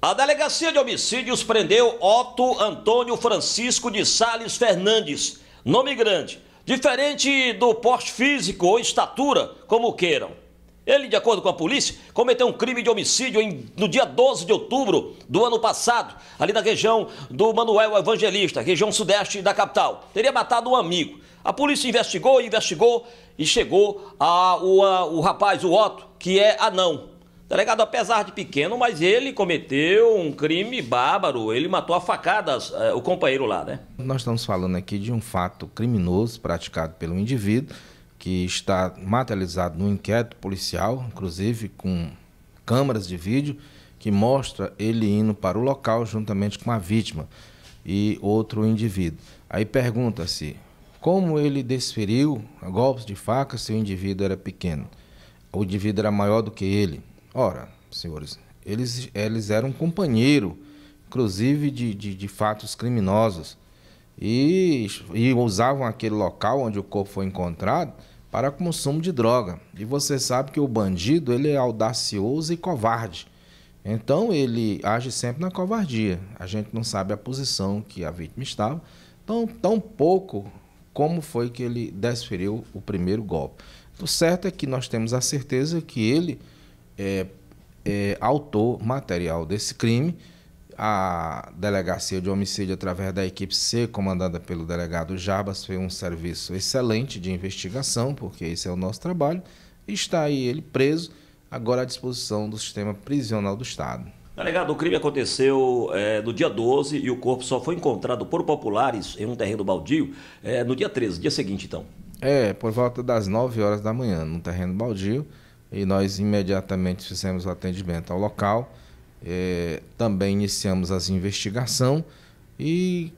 A Delegacia de Homicídios prendeu Otto Antônio Francisco de Sales Fernandes, nome grande, diferente do porte físico ou estatura, como queiram. Ele, de acordo com a polícia, cometeu um crime de homicídio em, no dia 12 de outubro do ano passado, ali na região do Manuel Evangelista, região sudeste da capital. Teria matado um amigo. A polícia investigou, investigou e chegou ao o rapaz, o Otto, que é anão Delegado, apesar de pequeno, mas ele cometeu um crime bárbaro. Ele matou a facadas é, eh, o companheiro lá, né? Nós estamos falando aqui de um fato criminoso praticado pelo indivíduo que está materializado no inquérito policial, inclusive com câmaras de vídeo que mostra ele indo para o local juntamente com a vítima e outro indivíduo. Aí pergunta-se como ele desferiu golpes de faca se o indivíduo era pequeno. O indivíduo era maior do que ele. Ora, senhores, eles, eles eram companheiro, inclusive de, de, de fatos criminosos, e, e usavam aquele local onde o corpo foi encontrado para consumo de droga. E você sabe que o bandido ele é audacioso e covarde. Então ele age sempre na covardia. A gente não sabe a posição que a vítima estava, tão, tão pouco como foi que ele desferiu o primeiro golpe. O certo é que nós temos a certeza que ele é, é, autor material desse crime. A delegacia de homicídio, através da equipe C, comandada pelo delegado Jabas, fez um serviço excelente de investigação, porque esse é o nosso trabalho. Está aí ele preso, agora à disposição do sistema prisional do Estado. Delegado, o crime aconteceu é, no dia 12 e o corpo só foi encontrado por populares em um terreno baldio é, no dia 13, dia seguinte, então. É, por volta das 9 horas da manhã, num terreno baldio e nós imediatamente fizemos o atendimento ao local. É, também iniciamos as investigações e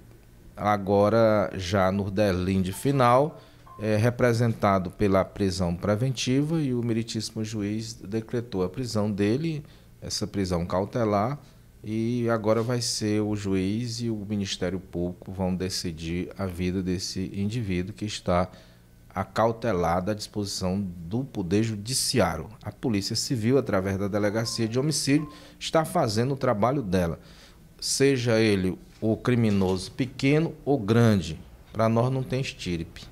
agora já no delinde final, é, representado pela prisão preventiva e o meritíssimo juiz decretou a prisão dele, essa prisão cautelar, e agora vai ser o juiz e o Ministério Público vão decidir a vida desse indivíduo que está a cautelar da disposição do Poder Judiciário. A Polícia Civil, através da Delegacia de Homicídio, está fazendo o trabalho dela, seja ele o criminoso pequeno ou grande. Para nós não tem estirpe.